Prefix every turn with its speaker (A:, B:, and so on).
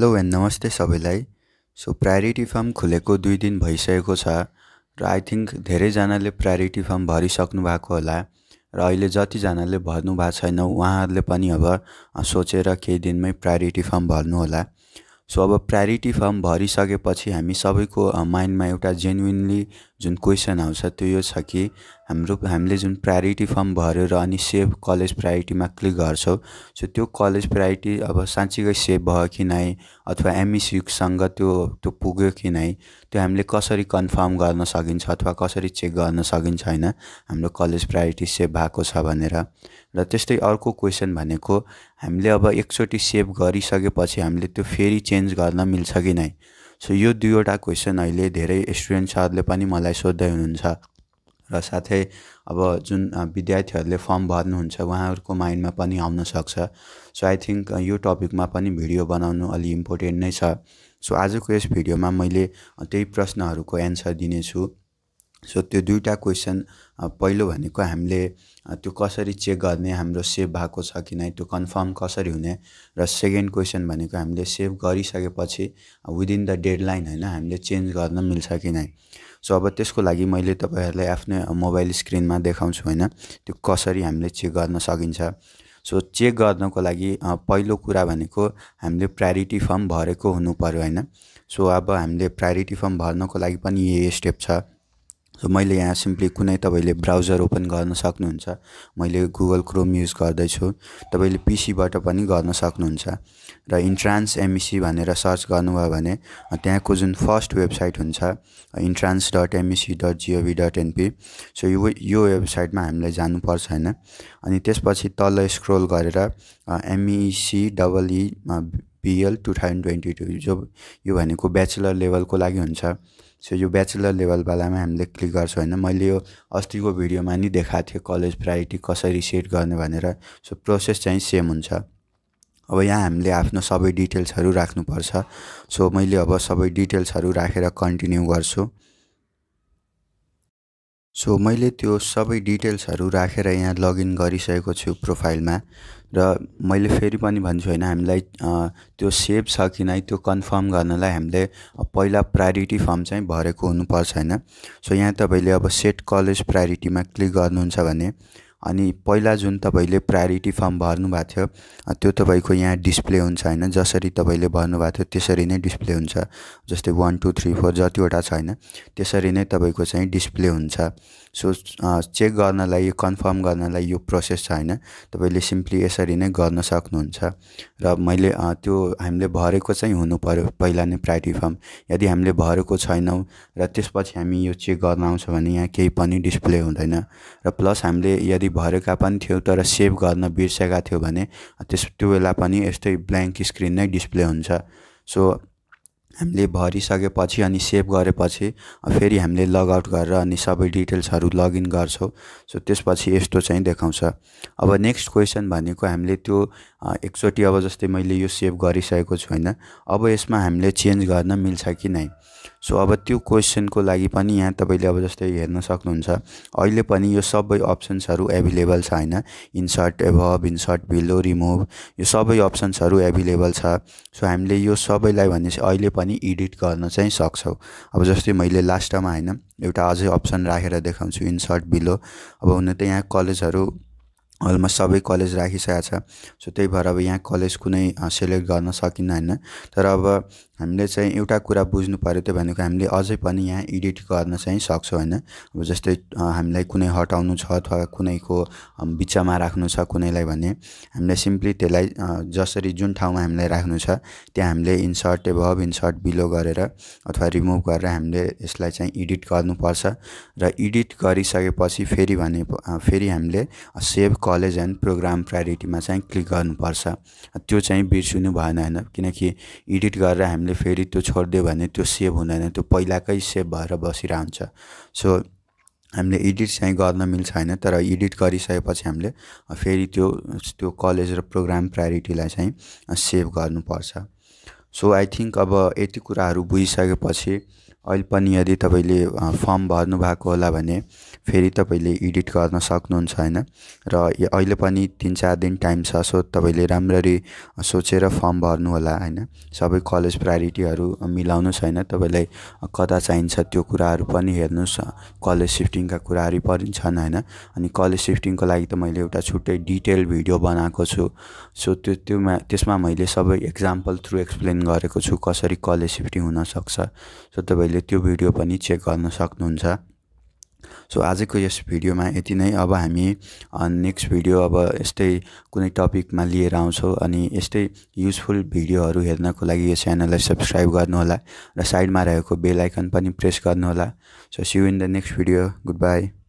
A: hello and नमस्ते सबैलाई so priority form खुलेको दुई दिन भइसकेको छ र आई थिङ्क धेरैजनाले प्रायोरिटी फर्म भरिसक्नु भएको होला र अहिले जतिजनाले भर्नु भएको छैन उहाँहरूले पनि अब सोचेर केही दिनमै प्रायोरिटी फर्म भर्नु होला सो अब प्रायोरिटी फर्म भरिसकेपछि हामी सबैको माइन्डमा एउटा जेन्युनली जुन क्वेसन आउँछ त्यो यो छ कि हाम्रो हामीले जुन प्रायोरिटी फर्म भर्यो र अनि सेभ कलेज प्रायोरिटीमा क्लिक गर्छौँ सो त्यो कलेज प्रायोरिटी अब साँच्चीकै सेभ भयो कि नै अथवा एमइसियुसँग e त्यो त्यो पुग्यो कि नै त्यो हामीले कसरी कन्फर्म गर्न सकिन्छ अथवा कसरी चेक गर्न सकिन्छ होइन हाम्रो कलेज प्रायोरिटी सेभ भएको छ भनेर र त्यस्तै अर्को क्वेसन भनेको हामीले अब एकचोटि सेभ गरिसकेपछि हामीले त्यो फेरि चेन्ज गर्न मिल्छ कि नै सो यो दुईवटा क्वेसन अहिले धेरै स्टुडेन्ट्सहरूले पनि मलाई सोद्धै हुनुहुन्छ र साथै अब जुन विद्यार्थीहरूले फर्म भर्नुहुन्छ उहाँहरूको माइन्डमा पनि आउन सक्छ सो आई थिङ्क यो टपिकमा पनि भिडियो बनाउनु अलि इम्पोर्टेन्ट नै छ सो आजको यस भिडियोमा मैले त्यही प्रश्नहरूको एन्सर दिनेछु सो त्यो दुइटा क्वेसन पहिलो भनेको हामीले त्यो कसरी चेक गर्ने हाम्रो सेभ भएको छ कि नै त्यो कन्फर्म कसरी हुने र सेकेन्ड क्वेसन भनेको हामीले सेभ गरिसकेपछि विदिन द डेड लाइन होइन हामीले चेन्ज गर्न मिल्छ कि नै सो अब त्यसको लागि मैले तपाईँहरूलाई आफ्नै मोबाइल स्क्रिनमा देखाउँछु होइन त्यो कसरी हामीले चेक गर्न सकिन्छ सो चेक गर्नको लागि पहिलो कुरा भनेको हामीले प्रायोरिटी फर्म भरेको हुनु पऱ्यो होइन सो अब हामीले प्रायोरिटी फर्म भर्नको लागि पनि यही स्टेप छ सो मैले यहाँ सिम्पली कुनै तपाईँले ब्राउजर ओपन गर्न सक्नुहुन्छ मैले गुगल क्रोम युज गर्दैछु तपाईँले पिसीबाट पनि गर्न सक्नुहुन्छ र इन्ट्रान्स एमइसी e भनेर सर्च गर्नुभयो भने त्यहाँको जुन फर्स्ट वेबसाइट हुन्छ entrance dot MEC dot gov dot NP so यो यो वेबसाइटमा हामीलाई जानुपर्छ होइन अनि त्यसपछि तल स्क्रोल गरेर एमइसी डबलई बिएल टु थाउजन्ड ट्वेन्टी टू जो यो भनेको ब्याचलर लेभलको लागि हुन्छ सो यो ब्याचलर लेभलवालामा हामीले क्लिक गर्छौँ होइन मैले यो अस्तिको भिडियोमा नि देखाएको थिएँ कलेज प्रायोरिटी कसरी सेट गर्ने भनेर सो प्रोसेस चाहिँ सेम हुन्छ अब यहाँ हामीले आफ्नो सबै डिटेल्सहरू राख्नुपर्छ सो मैले अब सबै डिटेल्सहरू राखेर कन्टिन्यू गर्छु सो मैले त्यो सबै डिटेल्सहरू राखेर यहाँ लगइन गरिसकेको छु प्रोफाइलमा र मैले फेरि पनि भन्छु होइन हामीलाई त्यो सेभ छ कि नै त्यो कन्फर्म गर्नलाई हामीले पहिला प्रायोरिटी फर्म चाहिँ भरेको हुनुपर्छ होइन सो यहाँ तपाईँले अब सेट कलेज प्रायोरिटीमा क्लिक गर्नुहुन्छ भने अनि पहिला जुन तपाईँले प्रायोरिटी फर्म भर्नुभएको थियो त्यो तपाईँको यहाँ डिस्प्ले हुन्छ होइन जसरी तपाईँले भर्नुभएको थियो त्यसरी नै डिस्प्ले हुन्छ जस्तै वान टू थ्री फोर जतिवटा छ होइन त्यसरी नै तपाईँको चाहिँ डिस्प्ले हुन्छ सो चेक गर्नलाई यो कन्फर्म गर्नलाई यो प्रोसेस छ होइन तपाईँले सिम्पली यसरी नै गर्न सक्नुहुन्छ र मैले त्यो हामीले भरेको चाहिँ हुनु पऱ्यो पहिला नै प्रायोरिटी फर्म यदि हामीले भरेको छैनौँ र त्यसपछि हामी यो चेक गर्न आउँछ भने यहाँ केही पनि डिस्प्ले हुँदैन र प्लस हामीले यदि भरेका पनि थियो तर सेभ गर्न बिर्सेका थियो भने त्यस त्यो बेला पनि यस्तै ब्ल्याङ्क स्क्रिन नै डिस्प्ले हुन्छ सो हामीले भरिसकेपछि अनि सेभ गरेपछि फेरि हामीले लगआउट गरेर अनि सबै डिटेल्सहरू लगइन गर्छौँ सो त्यसपछि यस्तो चाहिँ देखाउँछ अब नेक्स्ट क्वेसन भनेको हामीले त्यो एकचोटि अब जस्तै मैले यो सेभ गरिसकेको छु होइन अब यसमा हामीले चेन्ज गर्न मिल्छ कि नै सो अब त्यो क्वेसनको लागि पनि यहाँ तपाईँले अब जस्तै हेर्न सक्नुहुन्छ अहिले पनि यो सबै अप्सन्सहरू एभाइलेबल छ होइन insert above insert below remove यो सबै अप्सन्सहरू एभाइलेबल छ सो हामीले यो सबैलाई भनेपछि अहिले पनि एडिट गर्न चाहिँ सक्छौँ अब जस्तै मैले लास्टमा होइन एउटा अझै अप्सन राखेर देखाउँछु इन्सर्ट बिलो अब हुन त यहाँ कलेजहरू अलमोस्ट सबै कलेज राखिसकेको छ सो त्यही भएर अब यहाँ कलेज कुनै सेलेक्ट गर्न सकिन्न होइन तर अब हामीले चाहिँ एउटा कुरा बुझ्नु पऱ्यो त्यो भनेको हामीले अझै पनि यहाँ इडिट गर्न चाहिँ सक्छौँ होइन अब जस्तै हामीलाई कुनै हटाउनु छ अथवा कुनैको बिचमा राख्नु छ कुनैलाई भने हामीले सिम्पली त्यसलाई जसरी जुन ठाउँमा हामीलाई राख्नु छ त्यहाँ हामीले इन्सर्ट एभब इन्सर्ट बिलो गरेर अथवा रिमुभ गरेर हामीले यसलाई चाहिँ इडिट गर्नुपर्छ र इडिट गरिसकेपछि फेरि भने फेरि हामीले सेभ कलेज एन्ड प्रोग्राम प्रायोरिटीमा चाहिँ क्लिक गर्नुपर्छ त्यो चाहिँ बिर्सिनु भएन होइन किनकि एडिट गरेर हामीले फेरि त्यो छोडिदियो भने त्यो सेभ हुँदैन त्यो पहिलाकै सेभ भएर बसिरहन्छ सो हामीले एडिट चाहिँ गर्न मिल्छ होइन तर एडिट गरिसकेपछि हामीले फेरि त्यो त्यो कलेज र प्रोग्राम प्रायोरिटीलाई चाहिँ सेभ गर्नुपर्छ सो आई थिङ्क अब यति कुराहरू बुझिसकेपछि अहिले पनि यदि तपाईँले फर्म भर्नुभएको होला भने फेरि तपाईँले एडिट गर्न सक्नुहुन्छ होइन र अहिले पनि तिन चार दिन टाइम छ सो तपाईँले राम्ररी सोचेर फर्म भर्नु होला होइन सबै कलेज प्रायोरिटीहरू मिलाउनुहोस् होइन तपाईँलाई कता चाहिन्छ त्यो कुराहरू पनि हेर्नुहोस् कलेज सिफ्टिङका कुराहरू पनि छन् होइन अनि कलेज सिफ्टिङको लागि त मैले एउटा छुट्टै डिटेल भिडियो बनाएको छु सो त्यो त्योमा त्यसमा मैले सबै एक्जाम्पल थ्रु एक्सप्लेन गरेको छु कसरी कलेसिफ्टी हुनसक्छ सो तपाईँले त्यो भिडियो पनि चेक गर्न सक्नुहुन्छ सो आजको यस भिडियोमा यति नै अब हामी नेक्स्ट भिडियो अब यस्तै कुनै टपिकमा लिएर आउँछौँ अनि यस्तै युजफुल भिडियोहरू हेर्नको लागि यो च्यानललाई सब्सक्राइब गर्नुहोला र साइडमा रहेको बेल आइकन पनि प्रेस गर्नुहोला so see in the next video good by